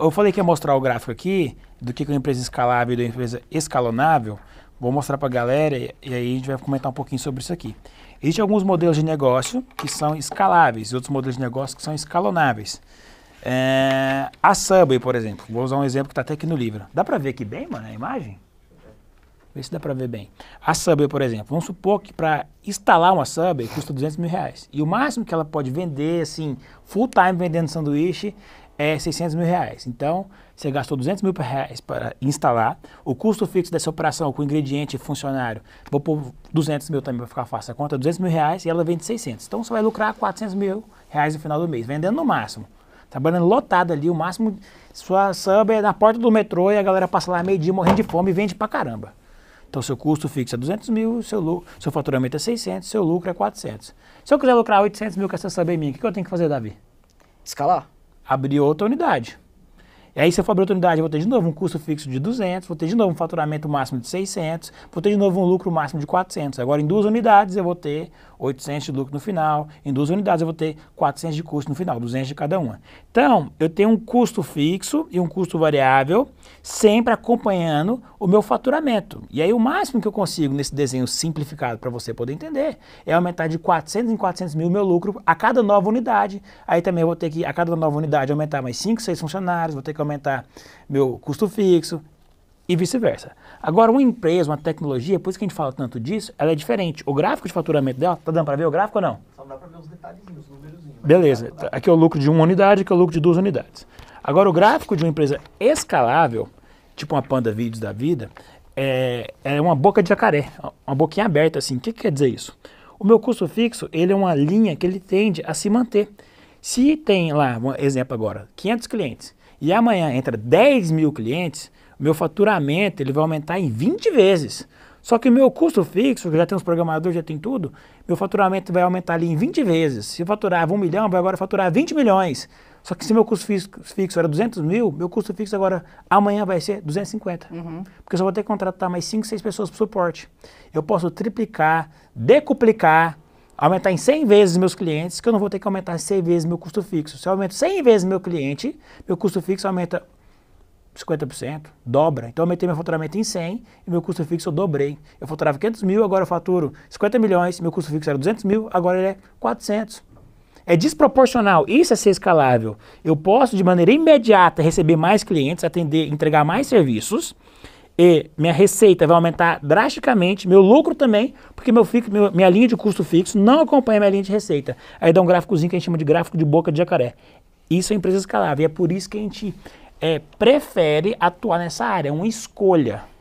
Eu falei que ia mostrar o gráfico aqui do que é uma empresa escalável e da empresa escalonável. Vou mostrar para a galera e, aí a gente vai comentar um pouquinho sobre isso aqui. Existem alguns modelos de negócio que são escaláveis e outros modelos de negócio que são escalonáveis. É, a Subway, por exemplo. Vou usar um exemplo que está até aqui no livro. Dá para ver aqui bem, mano, a imagem? Vê se dá para ver bem. A Subway, por exemplo, vamos supor que para instalar uma Subway custa 200 mil reais. E o máximo que ela pode vender, assim, full time vendendo sanduíche, é 600 mil reais. Então, você gastou 200 mil reais para instalar. O custo fixo dessa operação com ingrediente e funcionário, vou pôr 200 mil também para ficar fácil a conta, 200 mil reais e ela vende 600. Então, você vai lucrar 400 mil reais no final do mês, vendendo no máximo. Trabalhando lotado ali, o máximo, sua sub é na porta do metrô e a galera passa lá meio dia morrendo de fome e vende pra caramba. Então, seu custo fixo é 200 mil, seu, lucro, seu faturamento é 600, seu lucro é 400. Se eu quiser lucrar 800 mil com essa saber minha, o que eu tenho que fazer, Davi? Escalar. Abrir outra unidade. E aí, se eu for abrir oportunidade, eu vou ter de novo um custo fixo de 200, vou ter de novo um faturamento máximo de 600, vou ter de novo um lucro máximo de 400. Agora, em duas unidades, eu vou ter 800 de lucro no final, em duas unidades, eu vou ter 400 de custo no final, 200 de cada uma. Então, eu tenho um custo fixo e um custo variável, sempre acompanhando o meu faturamento. E aí, o máximo que eu consigo nesse desenho simplificado para você poder entender é aumentar de 400 em 400 mil o meu lucro a cada nova unidade. Aí também eu vou ter que, a cada nova unidade, aumentar mais 5, 6 funcionários, vou ter que aumentar meu custo fixo e vice-versa. Agora, uma empresa, uma tecnologia, por isso que a gente fala tanto disso, ela é diferente. O gráfico de faturamento dela, tá dando para ver o gráfico ou não? Só dá para ver os detalhezinhos, os né? Beleza, aqui é o lucro de uma unidade, aqui é o lucro de duas unidades. Agora, o gráfico de uma empresa escalável, tipo uma Panda Vídeos da vida, é, é uma boca de jacaré, uma boquinha aberta assim. O que, que quer dizer isso? O meu custo fixo, ele é uma linha que ele tende a se manter. Se tem lá, um exemplo agora, 500 clientes, e amanhã entra 10 mil clientes, meu faturamento ele vai aumentar em 20 vezes. Só que o meu custo fixo, que já tem os programadores, já tem tudo, meu faturamento vai aumentar ali em 20 vezes. Se eu faturava 1 milhão, vai agora faturar 20 milhões. Só que se meu custo fixo era 200 mil, meu custo fixo agora, amanhã vai ser 250. Uhum. Porque eu só vou ter que contratar mais 5, 6 pessoas para suporte. Eu posso triplicar, decuplicar aumentar em 100 vezes meus clientes, que eu não vou ter que aumentar 100 vezes meu custo fixo. Se eu aumento 100 vezes meu cliente, meu custo fixo aumenta 50%, dobra. Então eu aumentei meu faturamento em 100 e meu custo fixo eu dobrei. Eu faturava 500 mil, agora eu faturo 50 milhões, meu custo fixo era 200 mil, agora ele é 400. É desproporcional, isso é ser escalável. Eu posso de maneira imediata receber mais clientes, atender, entregar mais serviços, e minha receita vai aumentar drasticamente, meu lucro também, porque meu, fixo, meu, minha linha de custo fixo não acompanha minha linha de receita. Aí dá um gráficozinho que a gente chama de gráfico de boca de jacaré. Isso é empresa escalável e é por isso que a gente é, prefere atuar nessa área, é uma escolha.